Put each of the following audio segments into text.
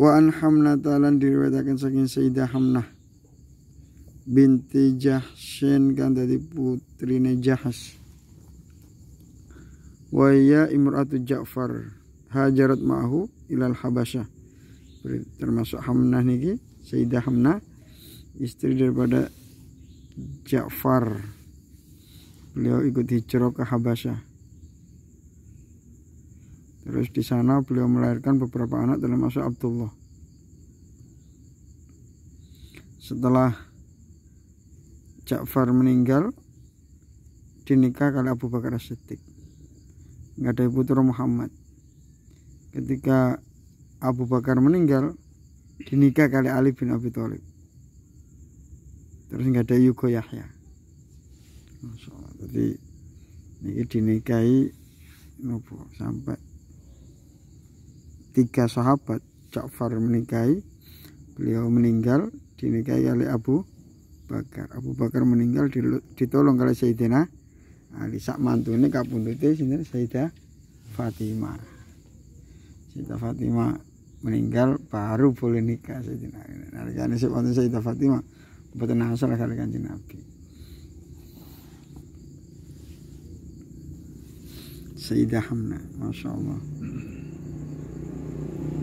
wa an Hamnah talan diriwayatkan saking Sayyidah Hamnah binti Jahsyin kan dari putrine Jahas wa ya imratu Ja'far hajarat ma'ahu ilal Habasyah termasuk Hamnah niki Sayyidah Hamnah istri daripada Ja'far beliau ikut hijrah ke Habasyah Terus di sana beliau melahirkan beberapa anak termasuk Abdullah. Setelah Ja'far meninggal dinikah oleh Abu Bakar Siddiq. Nggak ada putra Muhammad. Ketika Abu Bakar meninggal dinikah oleh Ali bin Abi Thalib. Terus nggak ada Yugo Yahya. Masya Jadi ini dinikahi nopo sampai Tiga sahabat Ja'far menikahi beliau meninggal dinikahi oleh Abu Bakar Abu Bakar meninggal ditolong oleh Sayyidina Ali sak ini kapundhute sinten Sayyidah Fatimah Sayyidah Fatimah meninggal baru boleh nikah Sayyidina Ali nalikane sik wonten Sayyidah Fatimah mboten asal kali Kanjeng Nabi Sayyidah Hamna Masya Allah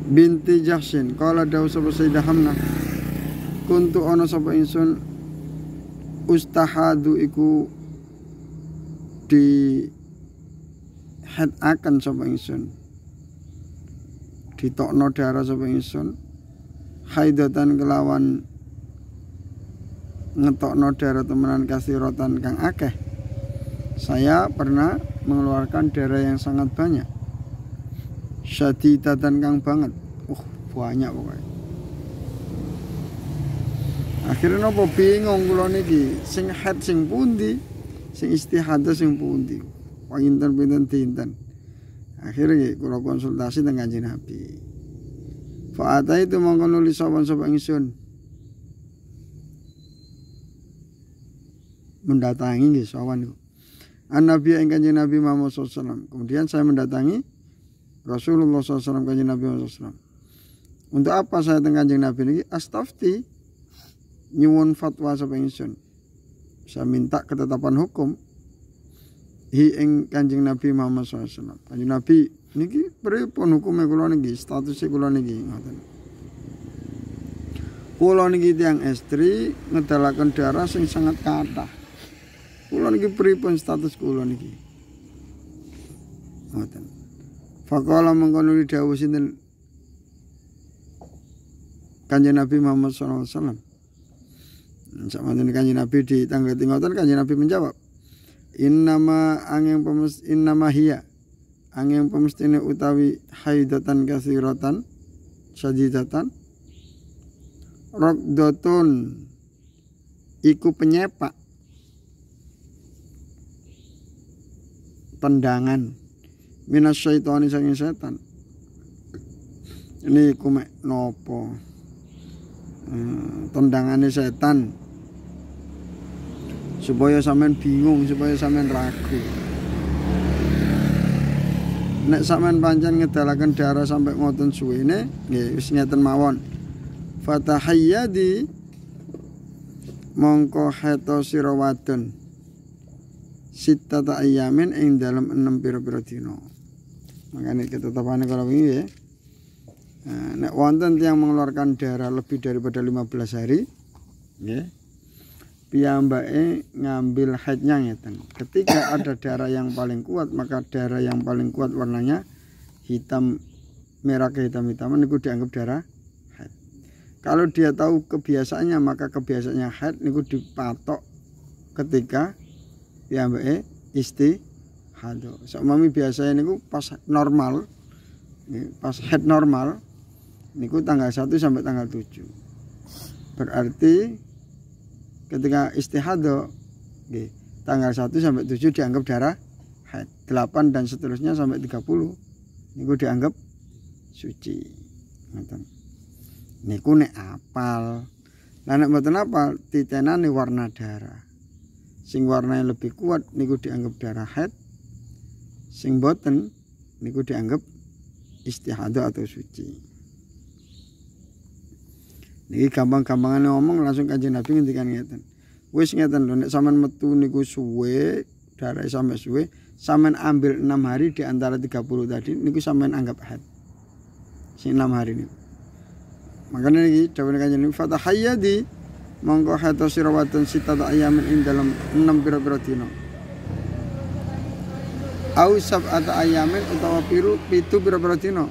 binti kalau kala dawu sapa Sayyidah Hamna kuntu ana sapa insun ustahadu iku di head akan sapa insun ditokno darah sapa insun haidatan kelawan ngetokno darah temenan kasirotan kang akeh saya pernah mengeluarkan darah yang sangat banyak Syati tatan kang banget. Uh, banyak pokoknya. Akhirnya nopo bingung kula niki, sing head sing pundi, sing istihadah sing pundi. Pinten pinten dinten. Akhirnya kula konsultasi dengan Kanjeng Nabi. Fa'ata itu mongko nulis sapa-sapa ingsun. Mendatangi nggih sawan niku. An Nabi ing Kanjeng Nabi Muhammad wasallam Kemudian saya mendatangi Rasulullah SAW kanjeng Nabi Muhammad SAW. Untuk apa saya dengan kanjeng Nabi ini? Astafti nyuwun fatwa sapa ingsun. Saya minta ketetapan hukum hi ing kanjeng Nabi Muhammad SAW. Kanjeng Nabi niki pun hukumnya kula niki, statusnya kula niki ngoten. Kula niki tiang istri ngedalakan darah sing sangat kata. Kula niki pripun status kula niki? Ngoten. Faqala mengkono dawu sinten Kanjeng Nabi Muhammad sallallahu alaihi wasallam. Sakmene Kanjeng Nabi di tanggal ngoten Kanjeng Nabi menjawab, "Innama angin pemes innama hiya angin pemestine utawi haidatan kasiratan sajidatan rokdotun iku penyepak tendangan minas syaitani sange setan ini kumek nopo eh, tendangannya setan supaya samen bingung supaya samen ragu nek samen pancen ngedalakan darah sampai ngoten suwene nggih wis ngeten mawon fatahayyadi mongko heto sira sitata ayamin ing dalam enam pira-pira makanya kalau ini ya nah, wonten yang mengeluarkan darah lebih daripada 15 hari ya piyambake ngambil haidnya ngeten ketika ada darah yang paling kuat maka darah yang paling kuat warnanya hitam merah ke hitam hitaman itu dianggap darah haid kalau dia tahu kebiasaannya maka kebiasaannya head itu dipatok ketika piyambake isti hado seumami biasanya niku pas normal pas head normal niku tanggal 1 sampai tanggal 7 berarti ketika istihado di tanggal 1 sampai 7 dianggap darah head 8 dan seterusnya sampai 30 niku dianggap suci ngoten niku nek apal lah nek mboten apal titenane warna darah sing warna yang lebih kuat ini niku dianggap darah head sing boten niku dianggap istihadah atau suci niki gampang-gampangan ngomong langsung kanjeng Nabi ngendikan ngeten wis ngeten lho nek sampean metu niku suwe darah sampe suwe sampean ambil enam hari di antara 30 tadi niku sampean anggap had sing enam hari niku makanya niki dawuhne kanjeng niku fatahayyadi mongko hatta sirawatun sitata ayamin ing dalam enam pira-pira dina au sab'ata ayamin utawa piru pitu pira-pira dina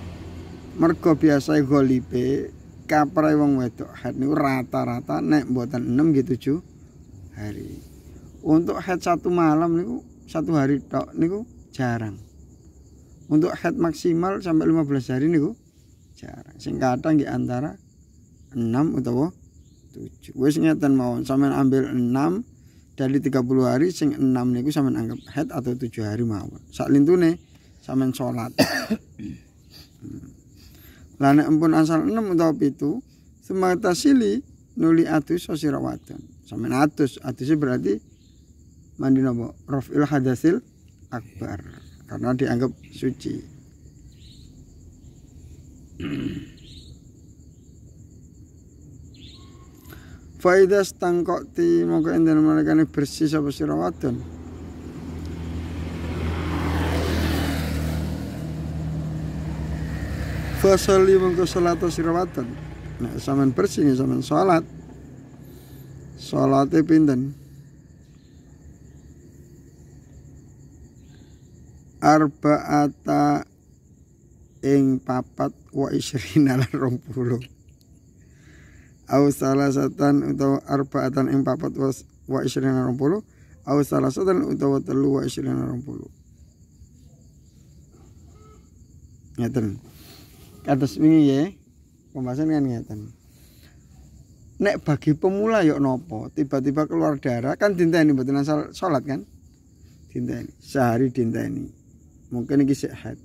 mergo biasa golibe kapre wong wedok haid niku rata-rata nek mboten 6 gitu 7 hari untuk head satu malam niku satu hari tok niku jarang untuk head maksimal sampai 15 hari niku jarang sing kadang nggih antara 6 utawa 7 wis ngeten mawon sampean ambil 6 dari 30 hari sing 6 niku sampean anggap head atau 7 hari mawon. Sak lintune sampean salat. Hmm. Lah nek ampun asal 6 utawa 7, semata sili nuli atus sira wadon. Sampean atus, atus berarti mandi nopo? Rafil hadasil akbar karena dianggap suci. Hmm. Faidas moga mongko mereka ini bersih sapa sira wadon. Fasali mongko salat sira wadon. Nek nah, sampean bersih nggih sampean salat. Salate pinten? Arba'ata ing papat wa isrina lan 20 au salasatan utawa arbaatan ing papat wa isrina rong puluh au salasatan utawa telu wa isrin rong puluh ngeten kados wingi ya pembahasan kan ngeten nek bagi pemula yuk nopo tiba-tiba keluar darah kan dinta ini betul sholat kan dinta ini sehari dinta ini mungkin ini sehat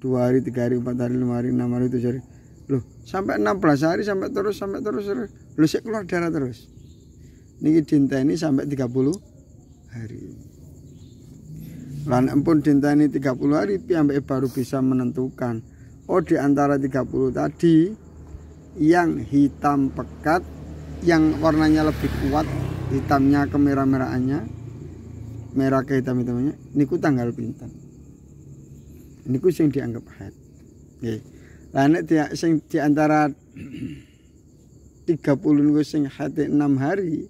dua hari tiga hari empat hari lima hari enam hari tujuh hari loh sampai 16 hari sampai terus sampai terus lu sih keluar darah terus niki dinteni sampai 30 hari lan pun dinteni 30 hari piambe baru bisa menentukan oh di antara 30 tadi yang hitam pekat yang warnanya lebih kuat hitamnya kemerah-merahannya merah ke hitam-hitamnya niku tanggal pinten niku sing dianggap head nggih lah nek di, sing di antara 30 niku sing hati 6 hari,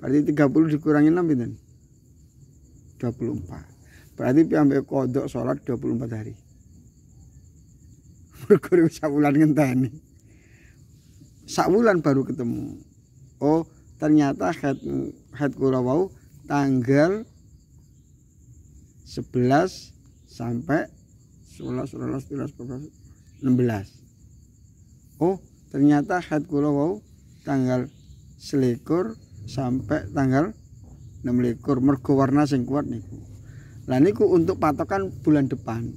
berarti 30 dikurangi dua puluh empat, Berarti piambek kodok sholat dua puluh empat hari. Mergo wis sawulan ngenteni. sakulan baru ketemu. Oh, ternyata head head kurawau tanggal sebelas sampai sebelas sebelas sebelas 14 16 oh ternyata head kula wau tanggal selikur sampai tanggal 16 likur mergo warna sing kuat niku lah niku untuk patokan bulan depan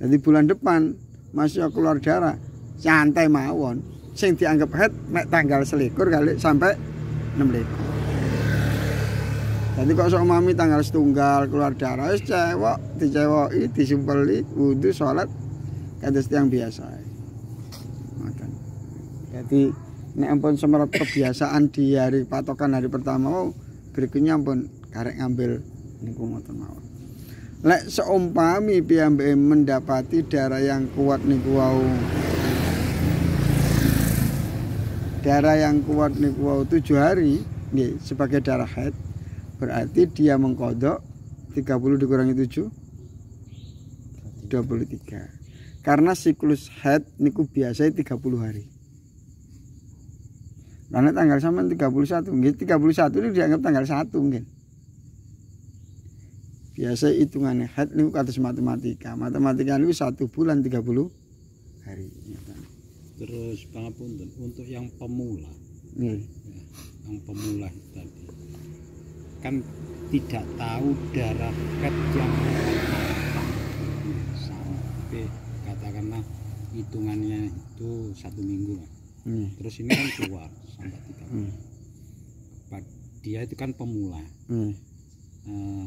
jadi bulan depan masih keluar darah santai mawon sing dianggap head mek tanggal selikur kali sampai 16. likur Jadi kok sok mami tanggal setunggal keluar darah wis cewek, dicewoi, disimpeli, wudu, salat, kados yang biasa makan jadi nek ampun semerap kebiasaan di hari patokan hari pertama oh, berikutnya ampun karek ngambil niku ngoten mawon lek seumpami piyambake mendapati darah yang kuat niku wau darah yang kuat niku wau tujuh hari nggih sebagai darah haid berarti dia mengkodok 30 dikurangi 7 23 karena siklus head niku biasa 30 hari karena tanggal sama 31 mungkin 31 ini dianggap tanggal 1 mungkin biasa hitungannya head niku kados matematika matematika ini satu bulan 30 hari terus pangapunten untuk yang pemula ya, yang pemula tadi kan tidak tahu darah ket yang sampai hitungannya itu satu minggu lah hmm. terus ini kan keluar sampai tiga hmm. dia itu kan pemula hmm. uh,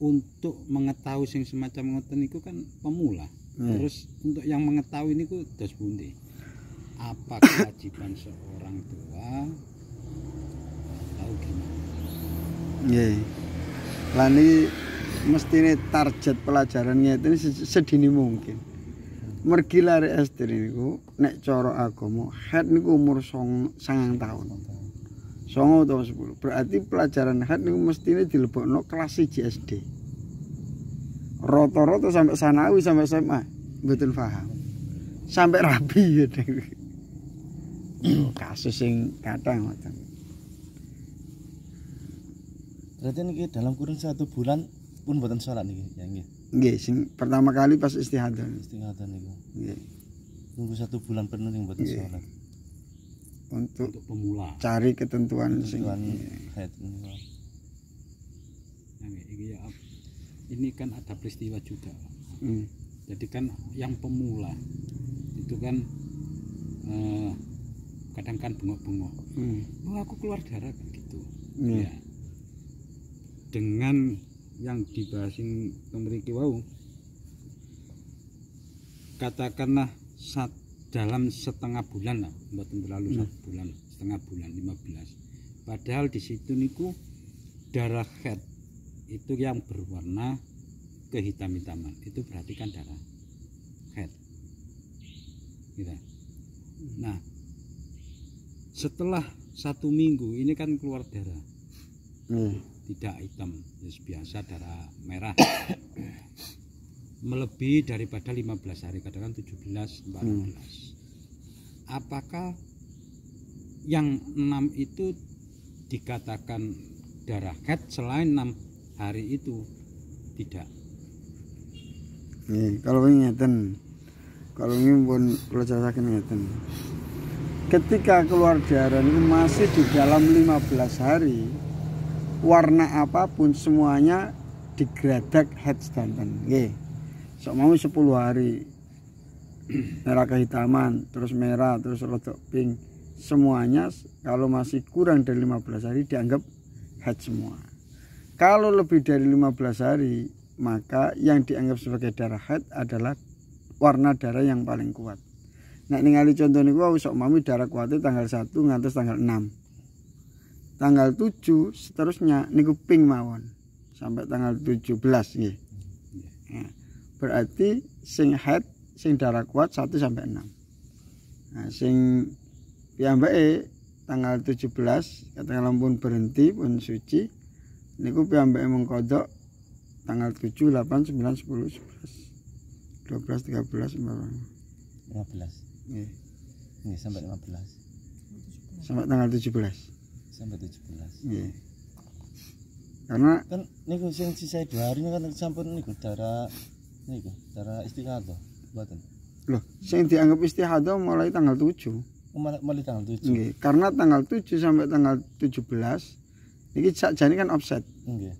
untuk mengetahui sing semacam ngoten itu kan pemula hmm. terus untuk yang mengetahui ini kok dos bundi apa kewajiban seorang tua tahu gimana yeah. lani mesti ini target pelajarannya itu sedini mungkin mergi lari SD niku nek cara agama head niku umur song, sangang tahun songo atau sepuluh berarti pelajaran head niku mestinya no kelas JSD roto-roto sampai sanawi sampai SMA betul paham sampai rabi gitu kasus yang kadang macam berarti niki dalam kurun satu bulan pun buatan sholat nih yang gitu Nggih, sing pertama kali pas istihadah. Istihadah niku. Nggih. Nunggu satu bulan penuh yang buat sholat. Untuk, Untuk pemula. Cari ketentuan, ketentuan sing. Haid ini. Nah, ya, ini kan ada peristiwa juga. Hmm. Jadi kan yang pemula itu kan eh, kadang kan bengok-bengok. Hmm. Oh, aku keluar darah gitu. Hmm. Ya. Dengan yang dibahasin memiliki wau katakanlah dalam setengah bulan lah mboten terlalu hmm. satu bulan setengah bulan 15 padahal di situ niku darah head itu yang berwarna kehitam-hitaman itu berarti kan darah head gitu. Hmm. nah setelah satu minggu ini kan keluar darah hmm tidak hitam ya, biasa darah merah melebihi daripada 15 hari kadang 17 14 hmm. apakah yang enam itu dikatakan darah head selain enam hari itu tidak Nih, kalau ingatan kalau ini pun kalau sakit ingatan ketika keluar darah ini masih di dalam 15 hari warna apapun semuanya digradak head nggih sok mau 10 hari merah kehitaman terus merah terus rodok pink semuanya kalau masih kurang dari 15 hari dianggap head semua kalau lebih dari 15 hari maka yang dianggap sebagai darah head adalah warna darah yang paling kuat nah ini ngali contoh niku sok mami darah kuatnya tanggal 1 ngantus tanggal 6 tanggal 7 seterusnya niku ping mawon sampai tanggal 17 nggih. Ya. berarti sing head sing darah kuat 1 sampai 6. Nah, sing piyambake tanggal 17 katakanlah pun berhenti pun suci niku piyambake mengkodok tanggal 7 8 9 10 11 12 13 14 15. Nggih. Nggih sampai 15. Sampai tanggal 17 sampai 17 iya karena kan ini yang sisa dua hari kan sampun ini darah ini cara istiqadah buatan loh sing dianggap istihadah mulai tanggal 7 mulai, mulai tanggal 7 iya karena tanggal 7 sampai tanggal 17 niki sakjane kan offset ini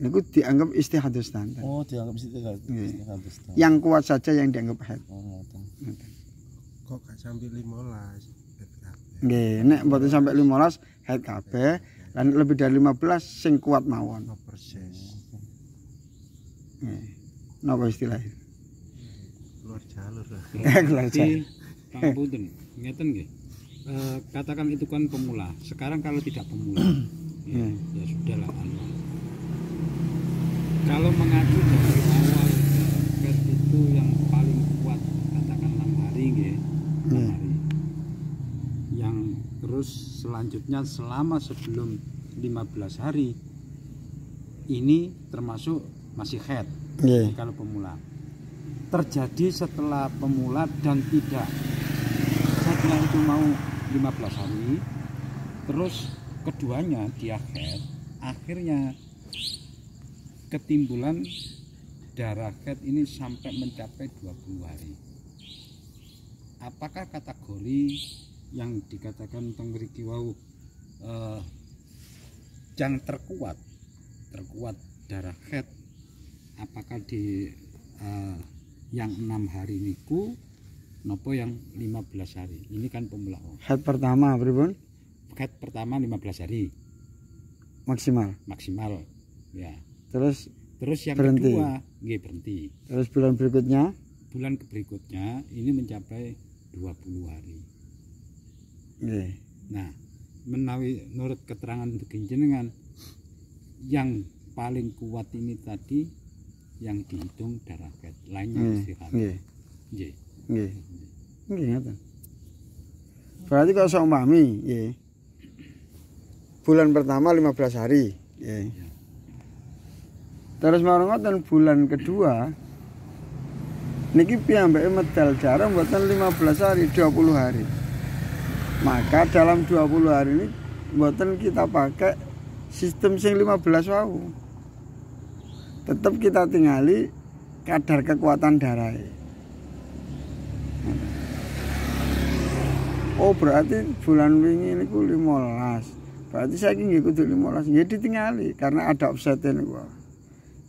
niku dianggap istihadah standar oh dianggap istihadah standar yang kuat saja yang dianggap head oh ngoten kok gak sampai 15 Nggih, nek mboten sampai 15 head kabeh lan lebih dari 15 sing kuat mawon. Oh, persis. Nggih. Napa istilahnya? Keluar jalur. Eh, keluar jalur. Kampunten, ngeten nggih. E, katakan itu kan pemula. Sekarang kalau tidak pemula, hmm. ya, ya sudahlah anu. Kalau mengacu dari awal itu yang paling selanjutnya selama sebelum 15 hari ini termasuk masih head yeah. kalau pemula terjadi setelah pemula dan tidak saatnya itu mau 15 hari terus keduanya dia head akhirnya ketimbulan darah head ini sampai mencapai 20 hari apakah kategori yang dikatakan tentang beriki wau uh, yang terkuat terkuat darah head apakah di uh, yang enam hari niku nopo yang 15 hari ini kan pembelaan head pertama beribun head pertama 15 hari maksimal maksimal ya terus terus yang berhenti. kedua nggih berhenti terus bulan berikutnya bulan berikutnya ini mencapai 20 hari Iya. Nah, menawi nurut keterangan jenengan yang paling kuat ini tadi yang dihitung darah ket lainnya istirahat. Nggih. Nggih. Nggih. Berarti kalau saya umami, nggih. Bulan pertama 15 hari, nggih. Iya. Iya. Terus marang ngoten bulan kedua niki piyambake medal jarang buatan 15 hari, 20 hari maka dalam 20 hari ini buatan kita pakai sistem sing 15 wau tetap kita tingali kadar kekuatan darah oh berarti bulan wingi ini ku 15 berarti saya ingin ikut 15 ya ditingali karena ada ini gua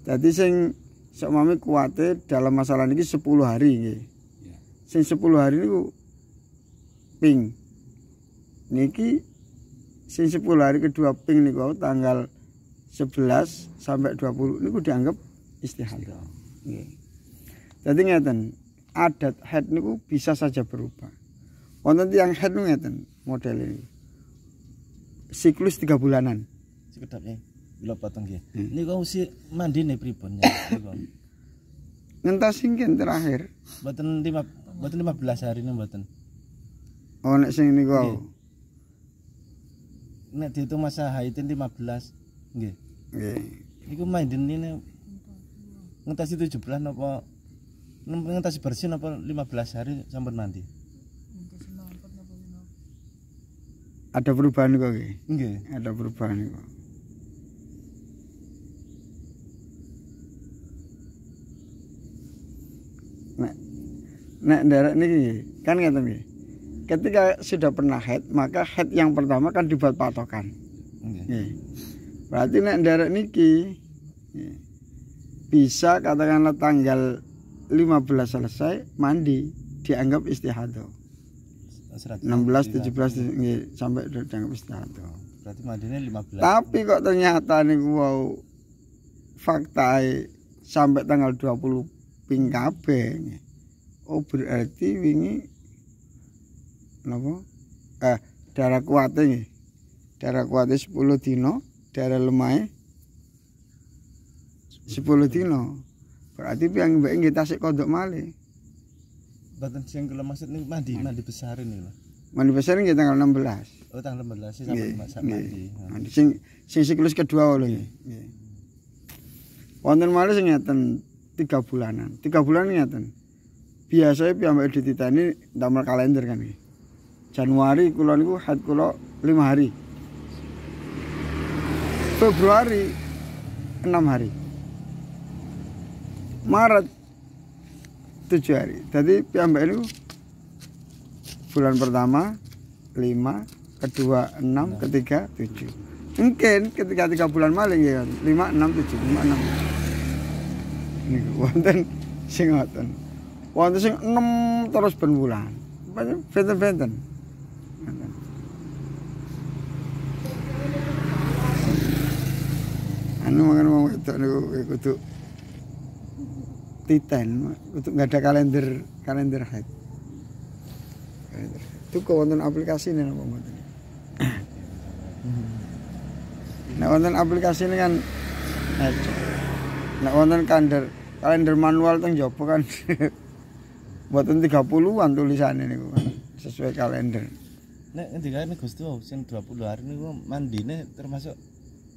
jadi sing mami kuatnya dalam masalah ini 10 hari ini iya. sing 10 hari ini ku ping niki sing 10 hari kedua ping niku tanggal 11 sampai 20 niku dianggap istihadah. Iya. Nggih. Dadi ngeten, adat head niku bisa saja berubah. Wonten yang head niku ngeten model ini. Siklus tiga bulanan. Sekedap ya. Eh, Bila potong ya. Hmm. Niku usi mandine pripun ya. Ngentos singkin terakhir. lima, 5 lima belas hari nih mboten. Oh nek sing niku. Iya nek dihitung masa haitin 15 nggih nggih iku maindene nopo 17 napa ngentasi bersin apa 15 hari sampun mandi ada perubahan kok nggih ada perubahan kok nek nek nderek niki kan ngeten nggih ketika sudah pernah head maka head yang pertama kan dibuat patokan okay. berarti nek nderek niki yeah. bisa katakanlah tanggal 15 selesai mandi dianggap istihadah 16 17 iya. sampai dianggap istihadah berarti mandinya 15 tapi kok ternyata nih wow fakta e sampai tanggal 20 ping kabeh oh berarti wingi napa eh darah kuatnya Darah kuatnya 10 dino, darah lemahe 10 dino. Berarti yang baik kita si kodok malih. batang siang kalau maksud niku mandi mandi besarin niku. Mandi besar ini tanggal 16. Oh tanggal 16 sih sampai masak mandi. sing sing siklus kedua lho nggih. Wonten malih sing ngeten 3 bulanan. tiga bulan ngeten. Biasanya piyambak dititani damel kalender kan nggih. Januari kula niku haid kula 5 hari. Februari 6 hari. Maret 7 hari. Jadi piambak niku bulan pertama 5, kedua 6, ketiga 7. Mungkin ketika tiga bulan maling ya 5 6 7 5 6. Niku wonten sing ngoten. Wonten sing 6 terus ben bulan. Banyak benten-benten. anu mangan wong wedok niku kudu titen kudu nggak ada kalender kalender head kalender itu wonten aplikasi nih apa wonten nah wonten aplikasi ini kan head nah wonten kalender kalender manual teng jopo kan buatan 30-an tulisannya niku kan sesuai kalender nek ngendikane Gusti sing 20 hari niku mandine termasuk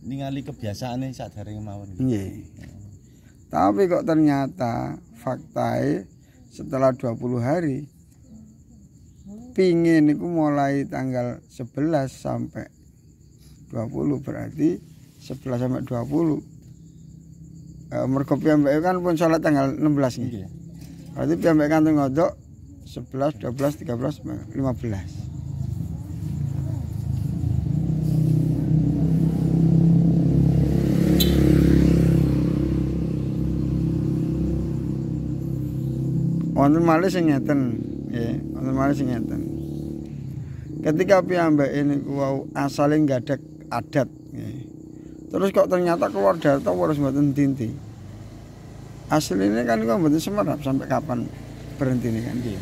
ningali kebiasaan nih saat hari mawon. Iya. Tapi kok ternyata faktai setelah 20 hari pingin itu mulai tanggal 11 sampai 20 berarti 11 sampai 20 e, mergo piyambake kan pun salat tanggal 16 nggih. Berarti piyambake kan ngodok 11 12 13 15. wonten malih sing ngeten nggih wonten malih sing ngeten ketika piyambake niku wau asale gadhek adat nggih terus kok ternyata keluar data waras mboten tinti aslinya kan kok mboten semerap sampai kapan berhenti ini kan dia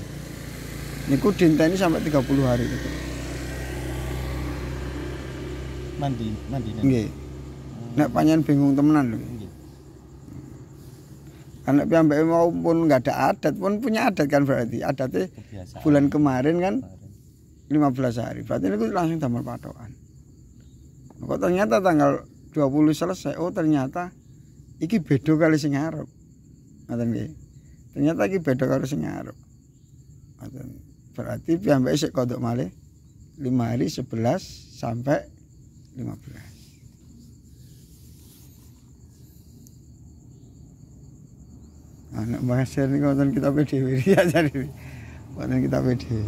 niku dinteni sampai 30 hari gitu mandi mandi nggih nek panjen bingung temenan lho Anak piyambake mau pun nggak ada adat pun punya adat kan berarti adatnya bulan kemarin kan lima 15 hari. Berarti aku langsung damel patokan. Kok ternyata tanggal 20 selesai. Oh ternyata iki bedo kali sing arep. Ternyata iki bedo kali sing arep. Berarti piyambake sik kodok malih 5 hari 11 sampai 15. anak bahasa ini kawasan kita PDW ya jadi kawasan kita PDW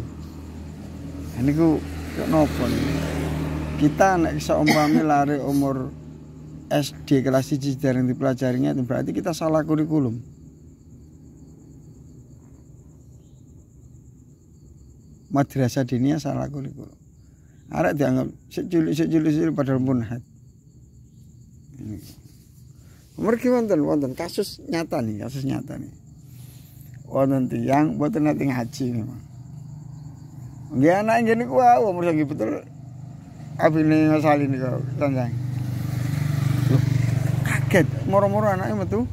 nah, ini ku kok nopo kita anak seumpamanya lari umur SD kelas 1 yang dipelajarinya itu berarti kita salah kurikulum madrasah dinia salah kurikulum Arek dianggap seculik seculik seculik padahal pun Mergi wonten wonten kasus nyata nih, kasus nyata nih. Wonten tiang boten nanti ngaji memang. Nggih anak ngene ku wae umur sing betul abine ini kau, tanjang. Kaget, moro-moro anaknya metu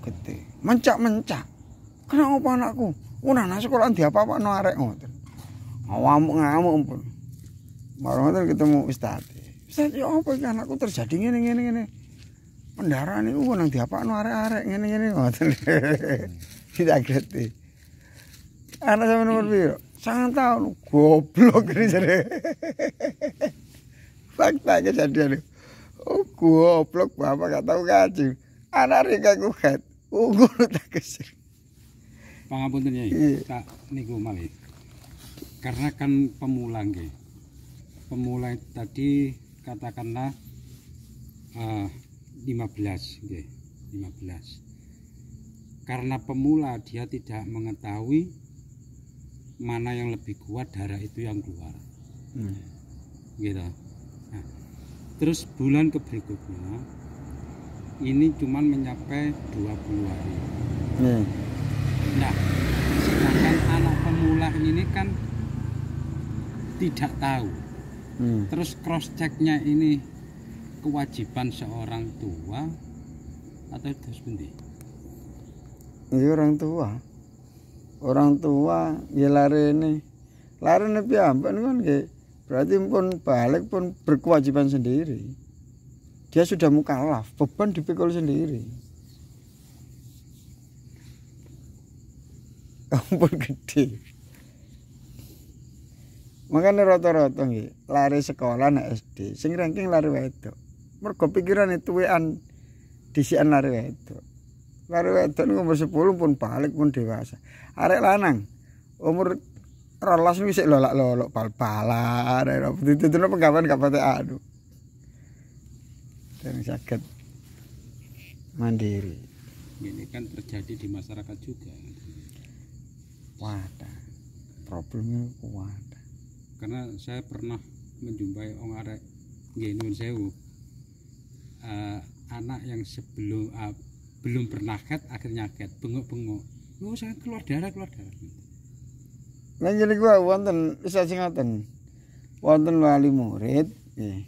gede. Mencak-mencak. Kenapa anakku? Udah nasi sekolah di apa-apa no arek ngoten. Ngamuk-ngamuk pun. Baru ngoten ketemu ustaz. Ustaz, ya apa iki anakku terjadi ngene ngene ngene pendaraan ini gue nang apa arek-arek ini ini ngoten. Hmm. Tidak gerti. Anak sama iya. nomor biru Sangat lu goblok ini jadi Fakta kejadian. Oh goblok bapak gak tahu kaji. Anak rika kuhat. Unggul tak kesir. Pangapunten ya. Tak niku malih. Karena kan pemula nggih. Pemula tadi katakanlah uh, 15 nggih 15 karena pemula dia tidak mengetahui mana yang lebih kuat darah itu yang keluar hmm. gitu nah, terus bulan ke berikutnya ini cuman mencapai 20 hari hmm. nah sedangkan anak pemula ini kan tidak tahu hmm. terus cross checknya ini kewajiban seorang tua atau terus pundi? Iya, orang tua. Orang tua ya lari ini lari ini piyambak kan nggih. Berarti pun balik pun berkewajiban sendiri. Dia sudah mukalaf beban dipikul sendiri. Ampun gede. Makanya rata-rata nih, lari sekolah nek SD, sing ranking lari wedok mergo wean di disian lari itu lari itu umur 10 pun balik pun dewasa arek lanang umur rolas sih lolak lolok pal palar itu itu penggawean anu? gak pate aduh dan sakit mandiri ini kan terjadi di masyarakat juga wadah problemnya wadah karena saya pernah menjumpai orang arek gini Sewu uh, anak yang sebelum uh, belum pernah ket akhirnya ket bengok-bengok oh sangat keluar darah keluar darah nah jadi gua wonten bisa singatan wonten wali murid nggih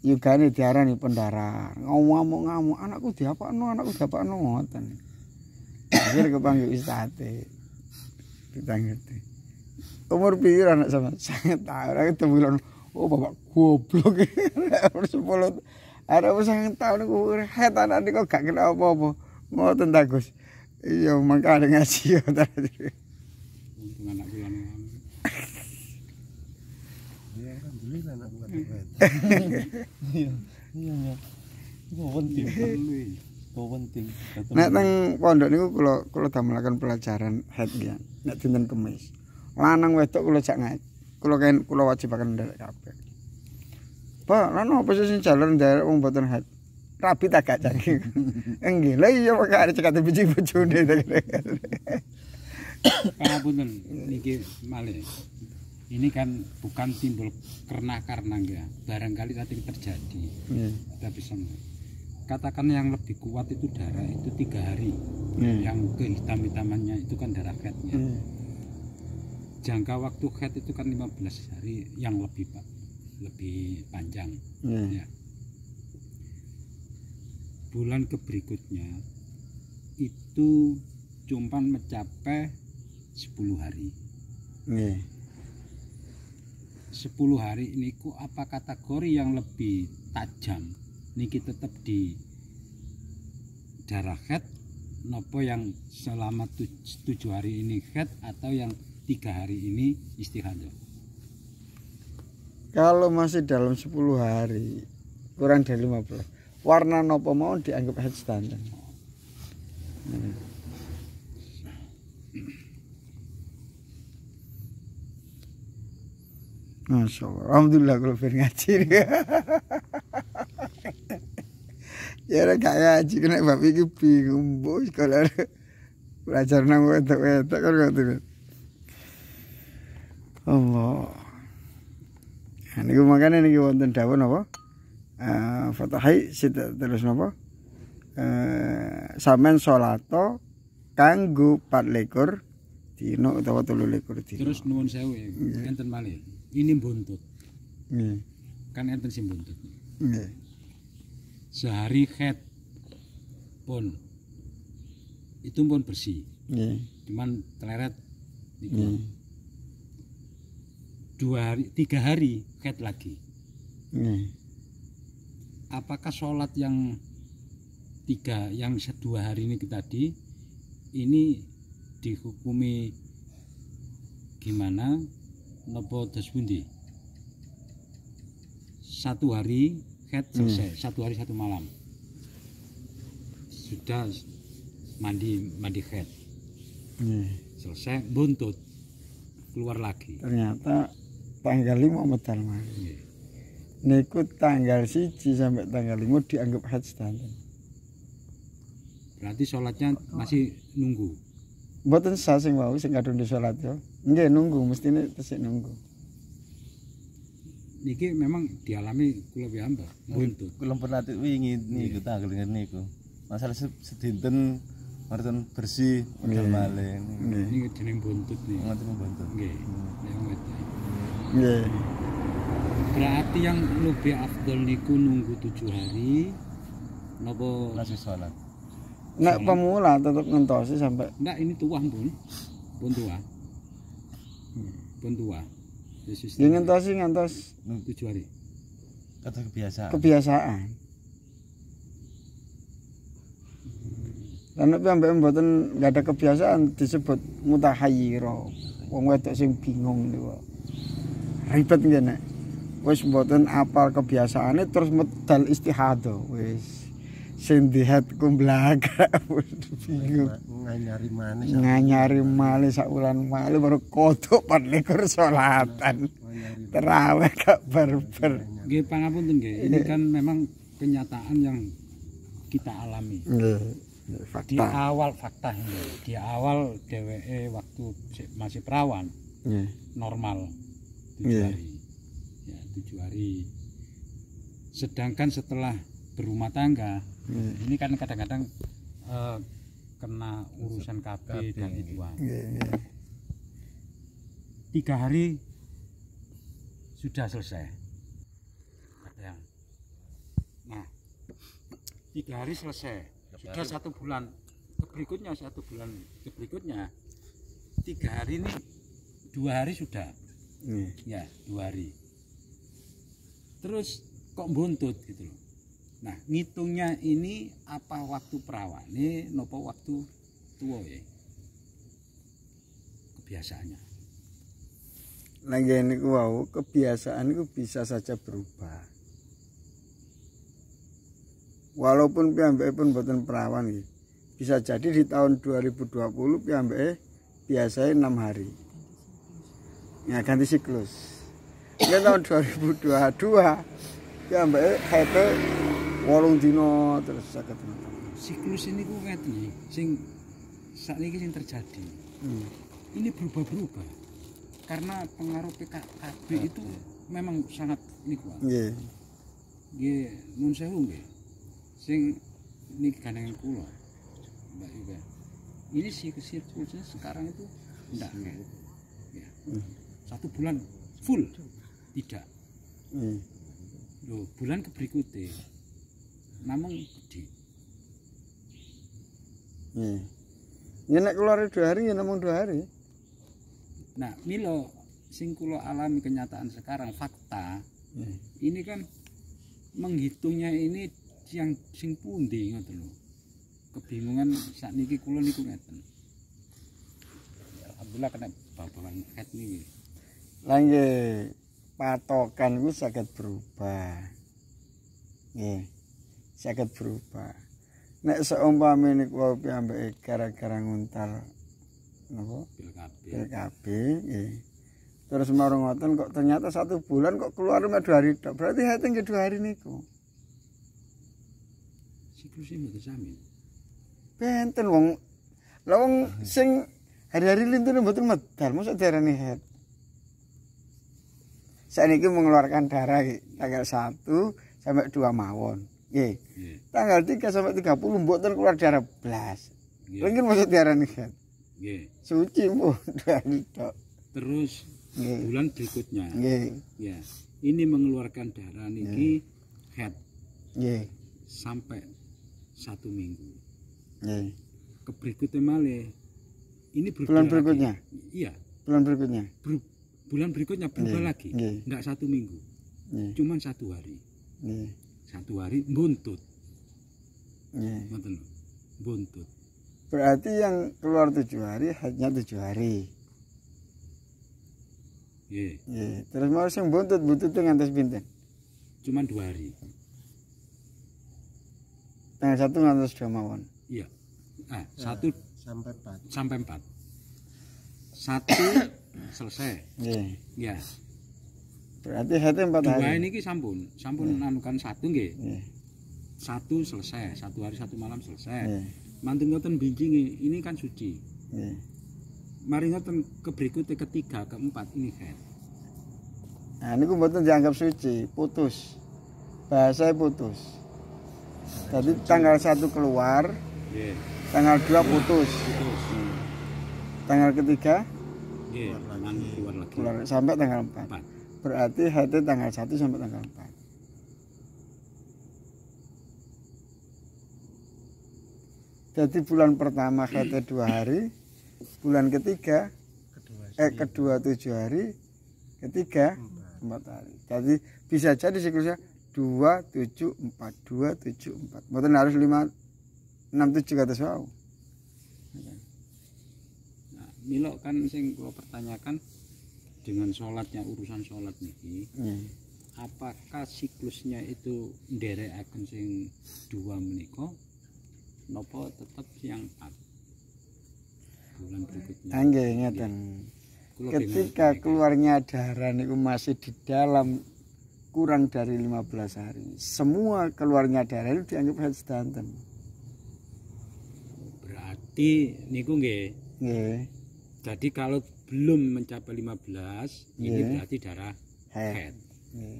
yugane nih pendara ngomong-ngomong anakku diapakno anakku diapakno ngoten akhir kepanggil ustate kita ngerti umur pira anak sama sangat tahu bilang, oh bapak goblok harus sepuluh ada wis tahun niku hetan nek kok gak kena apa-apa. Mau ta Gus. Iya mangkane ngaji ya ta. Untung anak kula Ya alhamdulillah penting perlu. teng pondok niku kalau kula damelaken pelajaran head ya. Nek dinten kemis. Lanang wedok kalau jak ngaji. Kula kan wajib akan nderek kabeh apa lan apa sih sing jaler nderek wong mboten hat. Rabi tak gak jangki. lagi lha iya kok arek cekat biji bojone ta. Pangapunten niki malih. Ini kan bukan timbul karena-karena ya. Barangkali tadi terjadi. Yeah. Kita bisa katakan yang lebih kuat itu darah itu tiga hari hmm. yang kehitam-hitamannya itu kan darah headnya hmm. Iya. jangka waktu head itu kan 15 hari yang lebih pak lebih panjang hmm. ya. bulan keberikutnya itu cuman mencapai 10 hari iya. hmm. 10 hari ini kok apa kategori yang lebih tajam niki tetap di darah head nopo yang selama tujuh hari ini head atau yang tiga hari ini istirahat kalau masih dalam 10 hari kurang dari 15 warna nopo mau dianggap head standard hmm. Masya Allah. Alhamdulillah kalau pengen ngaji. ya ora gak ngaji kena bapak itu bingung bos kalau ada belajar nang wedok-wedok kan ngoten. Allah niku makane niki wonten dawuh napa? Uh, eh, Fatahai terus napa? Uh, sampean salato kanggo 24 dina utawa 23 dina. Terus nuwun sewu yeah. enten malih. Ini buntut. Nggih. Yeah. Kan enten sing buntut. Nggih. Yeah. Sehari head, pun itu pun bersih. Nggih. Cuman teleret di Nggih dua hari tiga hari head lagi hmm. apakah sholat yang tiga yang dua hari ini kita di ini dihukumi gimana nopo desbundi satu hari head hmm. selesai hmm. satu hari satu malam sudah mandi mandi head iya. hmm. selesai buntut keluar lagi ternyata tanggal 5 Metal Mari. Niku tanggal siji sampai tanggal 5 dianggap haji danten. Berarti sholatnya masih nunggu. Mboten sah sing wau sing kadung disolat yo. Nggih nunggu mestinya tersik nunggu. Niki memang dialami kula piyambak. Buntut. Kula perhati wingi niku tanggal niku. Masalah sedinten Martin bersih, model Ini Nggih, jeneng buntut nih. Yang buntut. Yang Nggih yeah. berarti yang lebih afdol niku nunggu tujuh hari nopo nasi sholat Nek pemula tetap ngentosi sampai Enggak ini tua pun pun tua pun tua ya, ngentosi ngentos hmm. tujuh hari kata kebiasaan kebiasaan Karena pihak mbek buatan nggak ada kebiasaan disebut mutahayiro, Wong wedok sing bingung niku ribet ngene wis mboten apal kebiasaane terus medal istihado wis sing dihatku mblagak bingung nganyari male nganyari male sak wulan male baru kodok 24 salatan terawih gak barber nggih pangapunten nggih ini kan memang kenyataan yang kita alami di awal fakta ini di awal dwe waktu masih perawan normal tujuh yeah. hari ya tujuh hari sedangkan setelah berumah tangga yeah. ini kan kadang-kadang uh, kena urusan KB, dan itu yeah, yeah. tiga hari sudah selesai nah tiga hari selesai sudah satu bulan berikutnya satu bulan berikutnya tiga hari ini dua hari sudah ya dua hari terus kok buntut gitu loh nah ngitungnya ini apa waktu perawan? Ini nopo waktu tua ya kebiasaannya Lenggeni ku wau kebiasaan ku bisa saja berubah. Walaupun PMB pun buatan perawan iki. Bisa jadi di tahun 2020 PMB biasanya 6 hari ya ganti siklus ya tahun 2022 ya mbak HP wolong dino terus sakit teman-teman siklus ini ku ngerti sing saat ini yang terjadi hmm. ini berubah-berubah karena pengaruh PKKB oh, ah, itu yeah. memang sangat niku yeah. nggih nun sewu nggih sing niki kandangan kula Mbak juga. ini sirkulnya sekarang itu enggak iya. ya. Hmm satu bulan full tidak hmm. Loh, bulan keberikutnya namun gede hmm. ya nek keluar dua hari ya namun dua hari nah Milo singkulo alami kenyataan sekarang fakta hmm. ini kan menghitungnya ini yang sing pundi ngoten lho. Kebingungan niki kula niku ngeten. Alhamdulillah kena babalan head niki. Langge patokan ku sakit berubah. Nggih. Sakit berubah. Nek seumpama niku wau piambake gara-gara nguntal napa? Pilkab. Pilkab Terus marung ngoten kok ternyata satu bulan kok keluar mek dua hari tok. Berarti hati nggih dua hari Siklus ini mboten sami. Benten wong lawang sing hari-hari lintu mboten medal, mosok diarani head saya ini mengeluarkan darah tanggal 1 sampai 2 mawon nggih tanggal 3 sampai 30 mboten keluar darah belas, mungkin yeah. maksud darah niku nggih suci mu terus bulan berikutnya nggih ya ini mengeluarkan darah niki head sampai satu minggu nggih keberikutnya malih ini bulan berikutnya iya bulan berikutnya Ber bulan berikutnya berubah lagi enggak satu minggu cuman satu hari satu hari buntut buntut berarti yang keluar tujuh hari hanya tujuh hari yeah. Yeah. terus mau yang buntut buntut dengan tes bintang? cuman dua hari tanggal satu ngantos dua mawon iya ah, nah, satu sampai empat sampai empat satu selesai ya yeah. berarti sate 4 hari ini niki sampun sampun yeah. satu nggih yeah. satu selesai satu hari satu malam selesai yeah. mantun biji binjing ini kan suci yeah. mari ngoten ke berikutnya ketiga keempat ini kan nah ini mboten dianggap suci putus bahasa putus jadi tanggal satu keluar yeah. tanggal dua iya, putus, putus. Hmm. tanggal ketiga yeah, keluar, sampai tanggal 4. 4 berarti HT tanggal 1 sampai tanggal 4 jadi bulan pertama HT dua hari bulan ketiga kedua, eh kedua tujuh hari ketiga empat hari jadi bisa jadi siklusnya dua tujuh empat dua tujuh empat harus lima enam tujuh kata Hmm. Milo kan sing kalau pertanyakan dengan sholatnya urusan sholat nih, hmm. apakah siklusnya itu akan sing dua meniko nopo tetap yang bulan berikutnya Angge, ngeten. Iya. ketika keluarnya darah niku masih di dalam kurang dari 15 hari semua keluarnya darah itu dianggap haid danten berarti niku nggih nggih jadi kalau belum mencapai 15 yeah. ini iya. berarti darah head. head. Iya.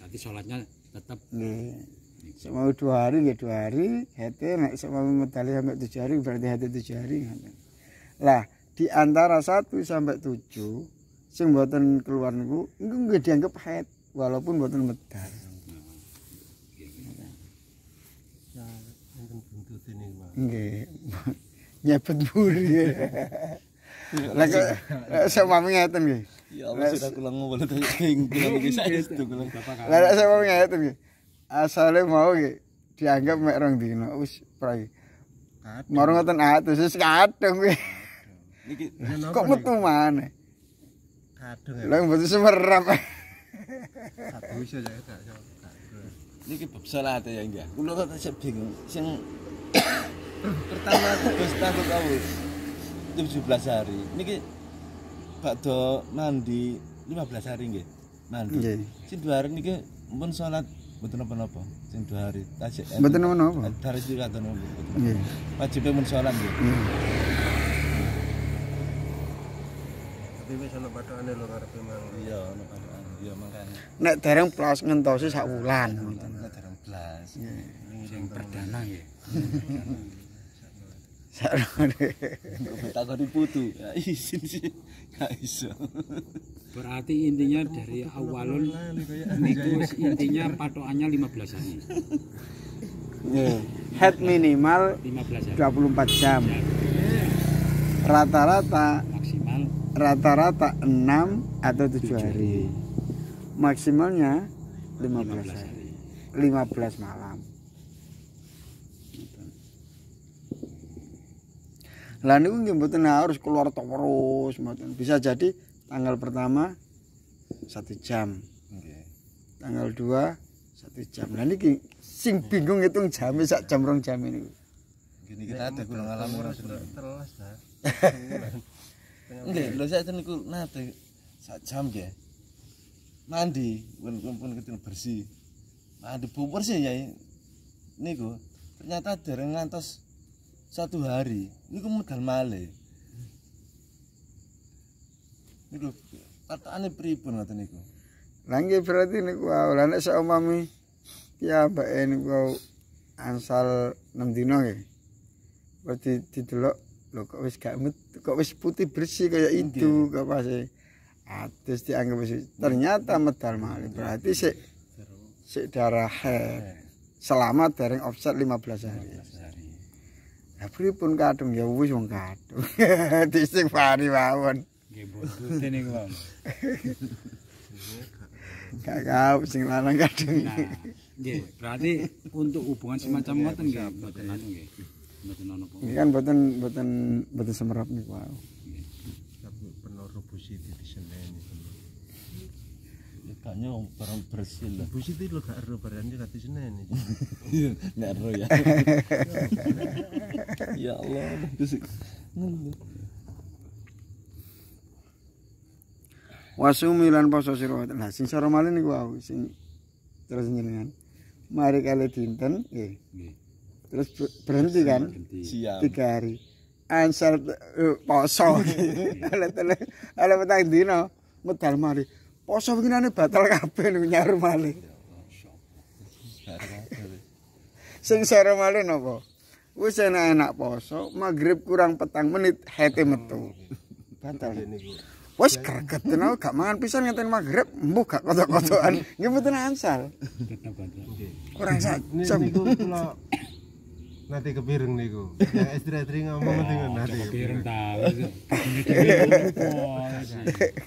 Berarti sholatnya tetap yeah. Gitu. Semau dua hari ya dua hari, headnya e naik medali sampai tujuh hari berarti hati e tujuh hari. Lah di antara satu sampai tujuh, sing buatan keluar niku, itu nggak dianggap head walaupun buatan medali. Ya, nggih. Nyepet buri. lagi eh, sak mami ngeten nggih. Ya wis aku lang ngono ta ing kula iki saestu kula bapak. Lek sak mami ngeten nggih. mau nggih dianggap merong rong dina wis prai. Marung atus wis kadung kuwi. Niki kok metu mana? Kadung. Ya. Lah mboten semerap. Kadung iso ya, ya. Niki bab salat ya nggih. Kula kok bingung sing pertama tugas takut awis. 17 hari niki bakdo mandi 15 hari nggih mandi nggih sing dua hari niki pun salat mboten napa-napa sing dua hari tasik mboten napa-napa tarik juga mboten napa nggih wajibe mun salat nggih tapi wis ana padhane lho karepe mang iya ana padhane iya mangkane nek dereng plus ngentosi sak wulan ngoten nek dereng plas sing perdana nggih Takoni putu. Ya sih. Gak iso. Berarti intinya dari awalun niku intinya patokannya 15 hari. Head minimal 15 hari. 24 jam. Ya. Rata-rata maksimal rata-rata 6 atau 7 hari. Maksimalnya 15 hari. 15 malam. Lah niku nggih mboten harus keluar terus, mboten. Bisa jadi tanggal pertama satu jam. Okay. Tanggal dua satu jam. Lah niki sing bingung hitung jam sak jam rong jam ini. Gini kita ada gunung alam ora sudah telas ta. Nggih, lho sak niku nate sak jam nggih. Mandi, pun pun ketun bersih. Mandi bubur sih ya niku. Ternyata dereng ngantos satu hari ini male medal kata niku katane pripun ngoten niku Langge berarti niku gue nek sak umami ya bae niku ansal 6 dino ya berarti didelok lo kok wis gak met, kok wis putih bersih kayak itu kok pas e atus dianggap wis ternyata medal male berarti sik sik darah eh, iya. selamat dari offset lima belas hari. Lah pripun kadum ya wis wong di sing pari mawon. Nggih botu sing lanang kadung. Nggih, berarti untuk hubungan semacam ngoten nggih, mboten anu Iki kan mboten mboten mboten semerap niku. Tapi penorobusi di kayaknya barang bersih lah bu sih lo gak ero barangnya kata senen iya gak ero ya ya Allah wasumilan poso sira nah sing sora malih niku wau sing terus nyelingan mari kali dinten nggih terus berhenti kan siap tiga hari ansar eh, poso ala iya. ala petang dino medal mari Poso winginane batal kabeh niku nyaru malih. Sing sore malih napa? Wis enak-enak poso, maghrib kurang petang menit hati metu. Batal. Wis greget tenan gak mangan pisang ngenten maghrib mbuh gak kotok-kotokan. Nggih mboten ansal. Kurang sak nanti kepireng niku. ya istri-istri ngomong nanti nanti kepireng tahu.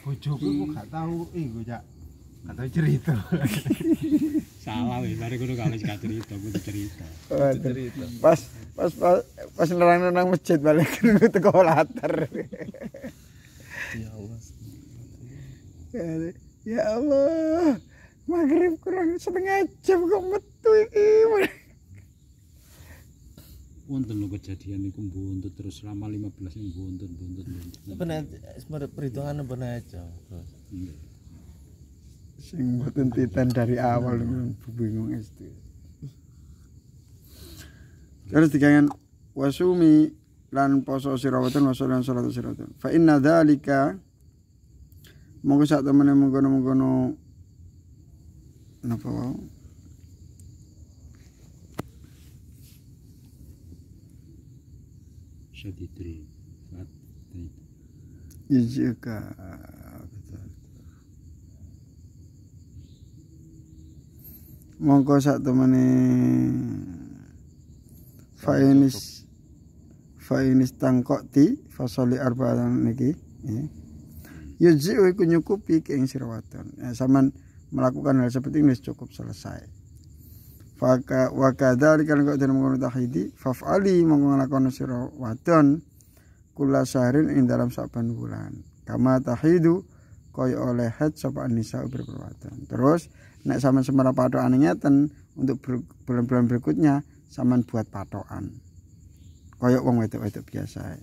Bojoku kok gak tahu iku, Cak. Gak tahu cerita. Salah wis, bare kudu kalau gak cerita, kudu cerita. Cerita. Pas pas pas, pas nerang-nerang masjid balik kudu teko latar. Ya Allah. Ya Allah. Maghrib kurang setengah jam kok metu iki wonten lho kejadian niku buntut terus selama 15 ning buntut buntut buntut. Sebenarnya perhitungan ben aja. Nggih. Iya. Sing mboten titan dari awal bingung itu. Terus dikangen wasumi lan poso sirawatan wasul lan salat sirawatan. Fa inna dzalika monggo sak temene mengkono-mengkono napa wae شديد يجيك mongko sak temene fainis fainis tangkok ti fasoli arbaan niki iya. ya jiwa iku nyukupi keng sirawatan ya, saman melakukan hal seperti ini cukup selesai Faka wakada kadzalika lan kok dene mengkono tahidi fafali mengkono lakon sira wadon kula syahrin ing dalam saben bulan. Kama tahidu kaya oleh haid sapa anissa berperwatan Terus nek sama semara patokan ngeten untuk bulan-bulan berikutnya saman buat patokan. Koyok wong wedok-wedok biasa.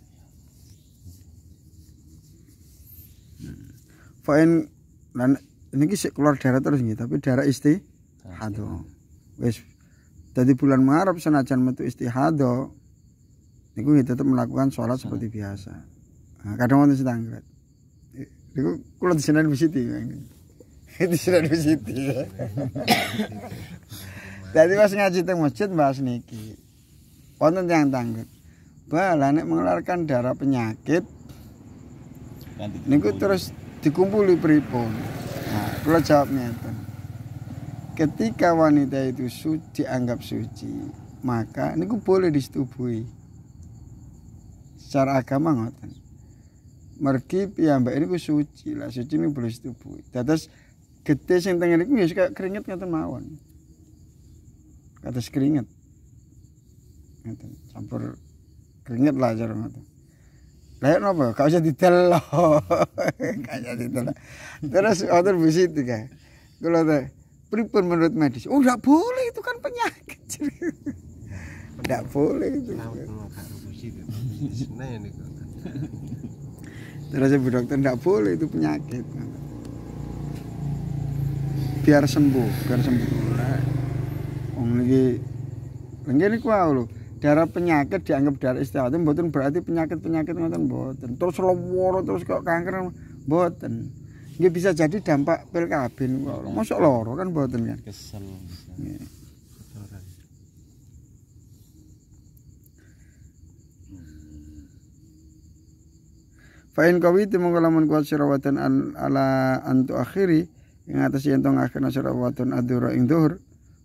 Hmm. Fa'in lan ini kisah keluar darah terus nih, tapi darah isti Ya wis jadi bulan Maret senajan metu istihado niku tetep melakukan sholat seperti biasa nah, kadang wonten setangkret niku kula disenani bisiti Jadi pas ngaji teng masjid bahas niki. Wonten yang tanggut. Bala nek mengeluarkan darah penyakit kan niku terus dikumpuli pripun. Nah, kula jawab ngeten ketika wanita itu suci anggap suci maka ini niku boleh disetubuhi secara agama ngoten mergi piyambak ini ku suci lah suci ini boleh disetubuhi terus gede sing tengen ini ya suka keringet ngoten mawon kata keringet ngoten campur keringet lah cara ngoten Lah apa, kau jadi telo, kau jadi telo, Terus order busi itu kan. Kula pripun menurut medis oh enggak boleh itu kan penyakit enggak boleh itu terus bu dokter enggak boleh itu penyakit biar sembuh biar sembuh om lagi lagi niku kuau loh darah penyakit dianggap darah istiadat mboten berarti penyakit penyakit ngoten mboten terus lawara terus kok kanker mboten nggak bisa jadi dampak pilkabin kok. masuk loro kan buatan kan. Kesel. Hmm. Fa'in kawi timong kalaman kuat sirawatan ala antu akhiri yang atas yang tong akhirna sirawatan adura ing duhur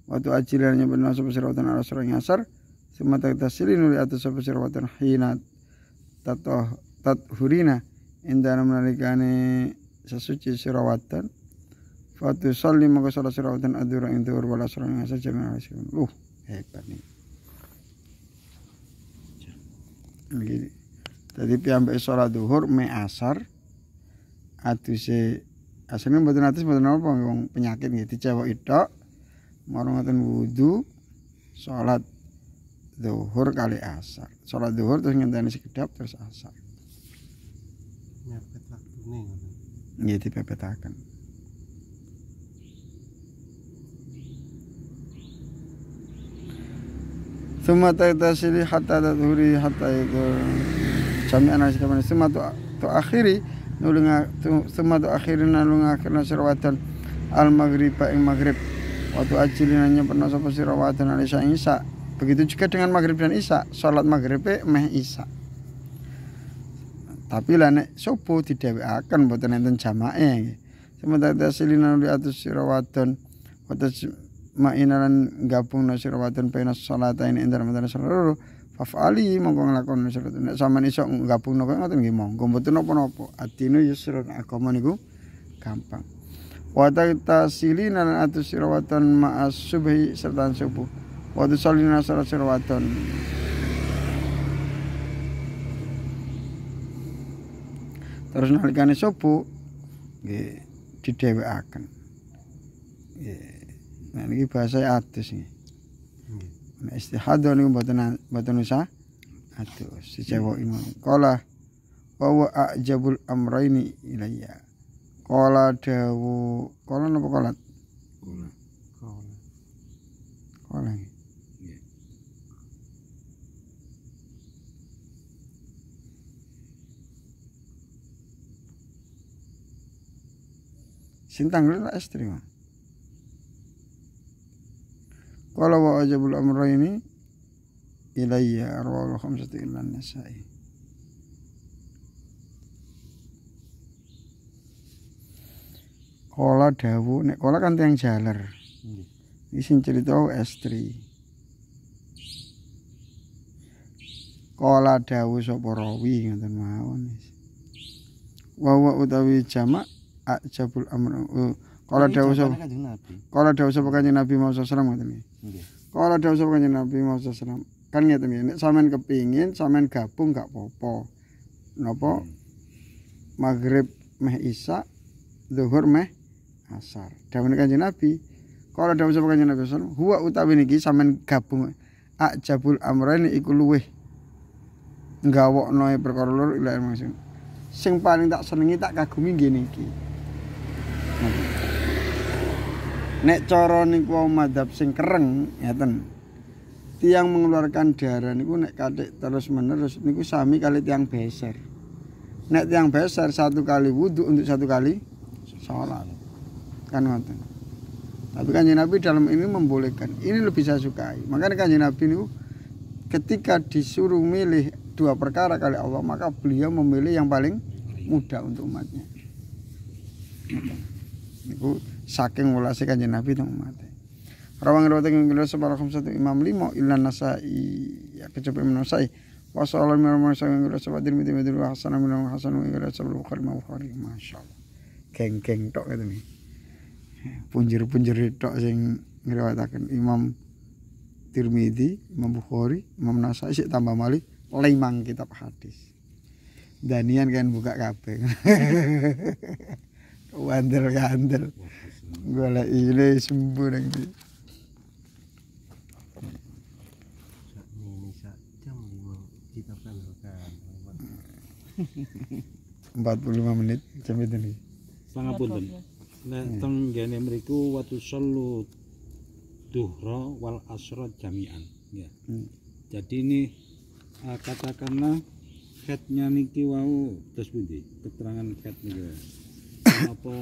waktu ajilannya benar sapa sirawatan ala surah nyasar semata kita silin uli atas sapa sirawatan hina tatoh tat hurina indana menalikane sesuci sirawatan fatu salim maka salat sirawatan adura yang dhuwur wala asal jamin alaih sirawatan uh hebat nih Begini. Jadi piyambak sholat duhur me asar atu se aduse yang mboten nanti mboten apa wong penyakit gitu cewek itu, mau ngoten wudu salat duhur kali asar sholat duhur terus ngintain sekedap terus asar semua tak ada sili hatta turi hatta itu kita mana Semua tu akhiri nulung tu semua tu akhiri nulung akhir syarwatan al maghrib pak ing maghrib Waktu ajilin pernah sopa sirawatan al isya begitu juga dengan maghrib dan isya sholat maghrib meh isya tapi lene sopo akan boten enten jamake. Sementara tasilinan li atus sira wadon watas mainalan gabung na sira wadon pena salatain ing dalem seluruh fafali mongko nglakon sira nek sampean gapung gabung napa ngoten nggih monggo nopo nopo. napa yusron yusra ya agama niku gampang. Wata kita silina lan atus ma'as subhi serta subuh. Watu salina salat sira terus nalikane subuh nggih didhewekaken nggih nah niki bahasa atus nggih nah, istihadho niku mboten mboten usah atus dicewoki ngono kala wa wa ajabul amraini ilayya kala dawu kala napa kala kala kala sintang rin istri mo kalau wa ajabul amra ini ilayya arwaul khamsati illa nasai. kola dawu nek kola kan tiang jalar. ini sing cerita istri kola dawu sapa rawi ngoten mawon wa utawi jamak ajabul amr kalau uh, dawuh sapa kalau dawuh sapa kanjeng Nabi Muhammad sallallahu alaihi wasallam nggih kala dawuh sapa kanjeng Nabi Muhammad sallallahu alaihi wasallam kan ngeten nggih nek sampean kepingin sampean gabung gak apa-apa napa hmm. maghrib meh isya zuhur meh asar dawuh kanjeng Nabi kalau dawuh sapa kanjeng Nabi sallallahu alaihi huwa utawi niki sampean gabung ajabul amrain iku luweh nggawokno e perkara lur ila sing paling tak senengi tak kagumi nggih niki nek cara niku wau madhab sing kereng ngeten tiang mengeluarkan darah niku nek katik terus menerus niku sami kali tiang beser nek tiang beser satu kali wudhu untuk satu kali sholat kan ngoten tapi kan Nabi dalam ini membolehkan ini lebih saya sukai makanya kan Nabi niku ketika disuruh milih dua perkara kali Allah maka beliau memilih yang paling mudah untuk umatnya niku saking welase kanjeng Nabi teng mate. Rawang riwayat ing kira separakum satu Imam limo ilan nasai ya kecuali Imam Nasai. Wa sallallahu alaihi wa sallam kira sepat dirmiti bidru hasan min hasan wa kira sepat bukhari ma bukhari masyaallah. Geng-geng tok gitu nih. Punjer-punjer tok sing ngriwayataken Imam Tirmidzi, Imam Bukhari, Imam Nasai sik tambah malih limang kitab hadis. Danian kan buka kabeh. Wandel kandel. Gue lah ini sembuh nanti. Empat puluh lima menit jam itu nih. Setengah punten. Nah, tentang hmm. tenggane mriku waktu sallu duhro wal asra jami'an ya. Hmm. Jadi ini eh, katakanlah headnya niki wau terus pundi keterangan head niki apa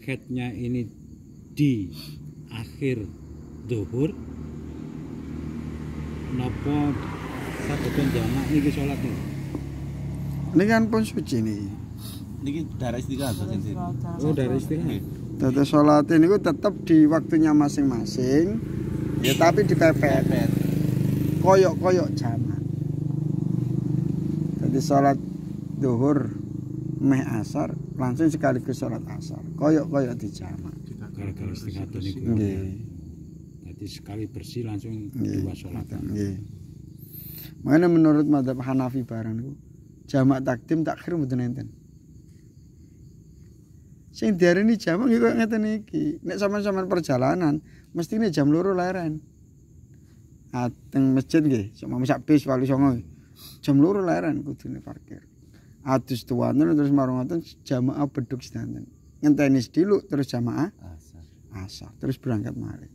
headnya ini di akhir duhur nopo pun jamak niki sholat nih ini kan pun suci nih ini kan darah istirahat oh darah istirahat Tata sholat ini tetap di waktunya masing-masing ya tapi di pepet koyok-koyok jamak jadi sholat duhur meh asar langsung sekaligus sholat asar koyok-koyok di dijamak gara-gara setengah tahun itu jadi sekali bersih langsung dua sholat makanya menurut madhab Hanafi barang itu jamak takdim takhir mboten enten sing ini jamak iki ya koyo ngerti iki nek sama-sama perjalanan mesti ini jam luruh lahiran. ateng masjid nggih sama masak bis wali songo jam loro leren kudune parkir atus tuwanten terus marongaten jamaah beduk sedanten ngenteni dulu terus jamaah asar terus berangkat malam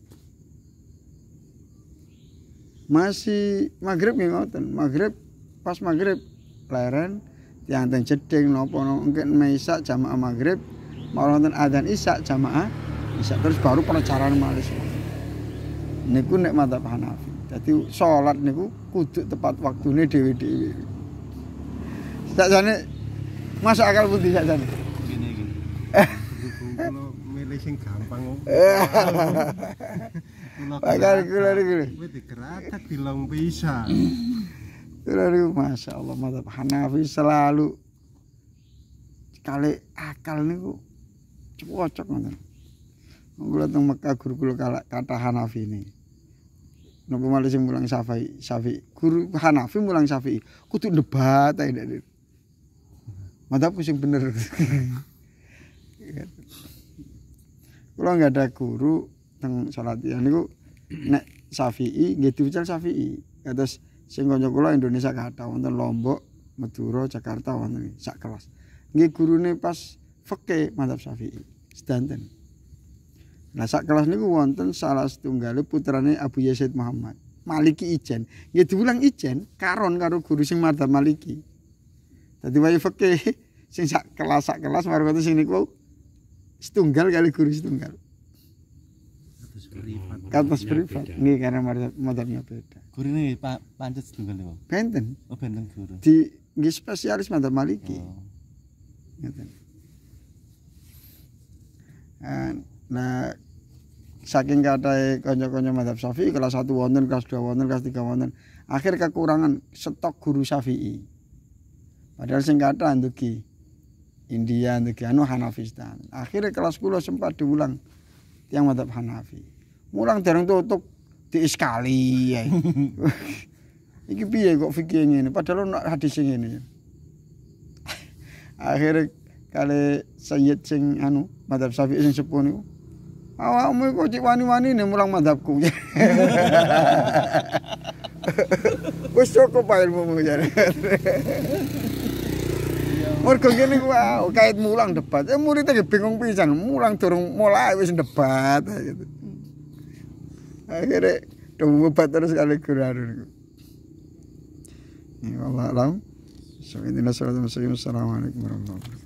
masih maghrib nggih ngoten maghrib pas maghrib leren tianten jeding nopo nopo engke meisak jamaah maghrib maronten adan isak jamaah isak terus baru penecaran malih niku nek mata Hanafi Jadi sholat niku kudu tepat waktune dewi dewi Sak jane masuk akal pun tidak jane Ngene iki. milih sing gampang. Bakal oh. kula niku. Kuwi digeratak dilong pisan. Kula niku masyaallah mazhab Hanafi selalu kali akal niku cocok ngoten. Monggo teng Mekah guru kula kata Hanafi ini. Nopo malah sing mulang Syafi'i, Syafi'i. Guru Hanafi mulang Syafi'i. Kudu debat ae matapus yang bener. Kalau nggak ada guru tentang sholat ya niku nek Safi'i nggih diucal Safi'i. Atas sing kanca kula Indonesia kata wonten Lombok, Madura, Jakarta wonten sak kelas. Nggih gurune pas feke mantap Safi'i. Sedanten. Nah sak kelas niku wonten salah setunggal putrane Abu Yazid Muhammad. Maliki Ijen. Nggih diulang Ijen karon karo guru sing mantap Maliki. Tadi wae fikih sing sak kelas sak kelas itu sing niku setunggal kali guru setunggal. Kados privat. Kados privat. Nggih karena mazhabnya beda. Guru ini Pak pancet setunggal niku. Benten. Oh benten guru. Di nggih spesialis mazhab Maliki. Oh. Ngeten. Nah, saking kathah konyol-konyol mazhab Syafi'i kelas 1 wonten, kelas 2 wonten, kelas 3 wonten. Akhir kekurangan stok guru Syafi'i. Padahal sing kathah ndugi India ki anu Hanafistan. Akhirnya kelas kula sempat diulang tiang madhab Hanafi. Mulang dereng tutup diiskali ya. Iki piye kok fikih ini padahal nak hadis sing ngene. Akhirnya kali Sayyid sing anu madhab Safi sing sepuh niku awakmu kok cek wani-wani nih mulang madhabku. Wis cukup ilmumu jare. Mergo ngene wae kait mulang debat. Ya muridé bingung pisan, mulang durung mulai wis debat gitu. Akhire debat terus kali guru Ya Allah lang, Sampai di nasrata masyarakat. Assalamualaikum warahmatullahi wabarakatuh.